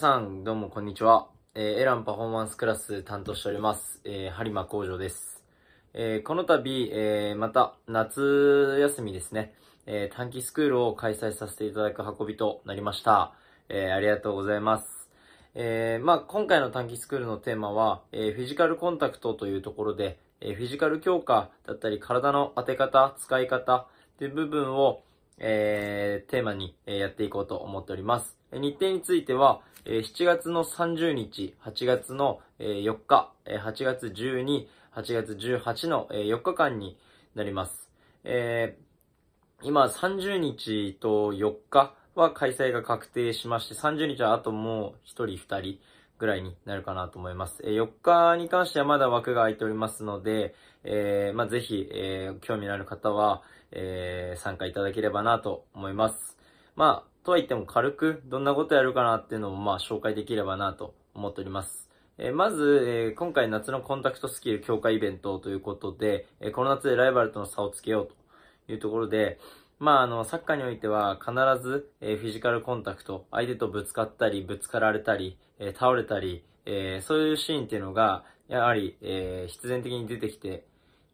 さん、どうもこんにちは。えー、エランパフォーマンスクラス担当しております、えー、播磨工場です。えー、この度、えー、また、夏休みですね、えー、短期スクールを開催させていただく運びとなりました。えー、ありがとうございます。えー、まあ今回の短期スクールのテーマは、えー、フィジカルコンタクトというところで、えー、フィジカル強化だったり、体の当て方、使い方という部分を、えー、テーマに、えー、やっていこうと思っております。日程については、7月の30日、8月の4日、8月12、8月18の4日間になります。えー、今30日と4日は開催が確定しまして、30日はあともう1人2人ぐらいになるかなと思います。4日に関してはまだ枠が空いておりますので、えー、まあ、ぜひ、えー、興味のある方は、え参加いただければなと思います。まあとは言っても軽くどんなことやるかなっていうのもまあ紹介できればなと思っております。えまず、え今回夏のコンタクトスキル強化イベントということで、えこの夏でライバルとの差をつけようというところで、まあ、あの、サッカーにおいては必ず、えフィジカルコンタクト、相手とぶつかったり、ぶつかられたり、え倒れたり、えそういうシーンっていうのが、やはり、え必然的に出てきて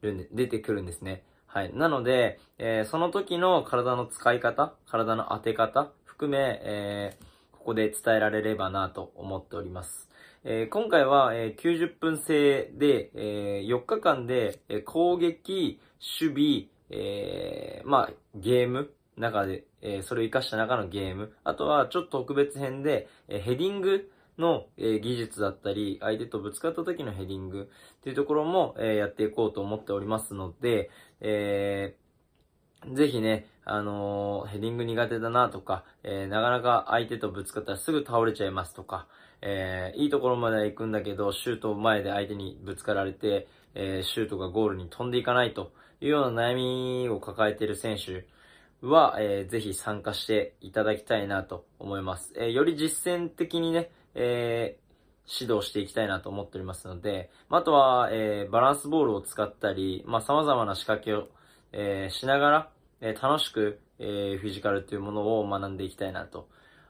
るんで、出てくるんですね。はい。なので、えー、その時の体の使い方、体の当て方含め、えー、ここで伝えられればなと思っております。えー、今回は、えー、90分制で、えー、4日間で、えー、攻撃、守備、えー、まあ、ゲーム、中で、えー、それを活かした中のゲーム、あとはちょっと特別編で、えー、ヘディング、の、え技術だったり、相手とぶつかった時のヘディングっていうところも、えやっていこうと思っておりますので、えー、ぜひね、あのー、ヘディング苦手だなとか、えー、なかなか相手とぶつかったらすぐ倒れちゃいますとか、えー、いいところまでは行くんだけど、シュート前で相手にぶつかられて、えー、シュートがゴールに飛んでいかないというような悩みを抱えている選手、は、えー、ぜひ参加していただきたいなと思います。えー、より実践的にね、えー、指導していきたいなと思っておりますので、あ、とは、えー、バランスボールを使ったり、まあ、様々な仕掛けを、えー、しながら、えー、楽しく、えー、フィジカルというものを学んでいきたいなと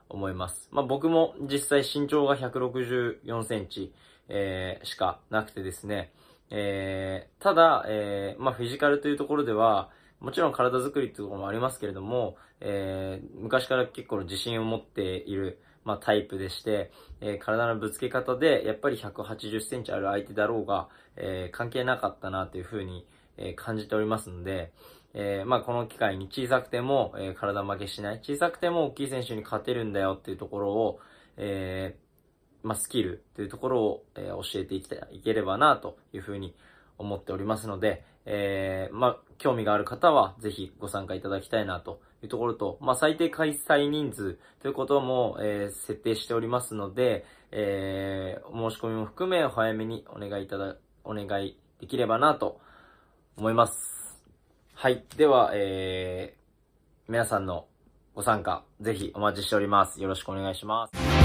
思います。まあ、僕も実際身長が164センチ、えー、しかなくてですね、えー、ただ、えー、まあ、フィジカルというところでは、もちろん体づくりっていうところもありますけれども、えー、昔から結構自信を持っている、まあ、タイプでして、えー、体のぶつけ方で、やっぱり180センチある相手だろうが、えー、関係なかったなというふうに、え感じておりますので、えー、まあこの機会に小さくても、えー、体負けしない、小さくても大きい選手に勝てるんだよっていうところを、えー、まあスキルというところを、え教えていきたい、いければなというふうに思っておりますので、えー、まあ、興味がある方はぜひご参加いただきたいなというところと、まあ、最低開催人数ということも、えー、設定しておりますので、えー、お申し込みも含めお早めにお願いいただ、お願いできればなと思います。はい。では、えー、皆さんのご参加、ぜひお待ちしております。よろしくお願いします。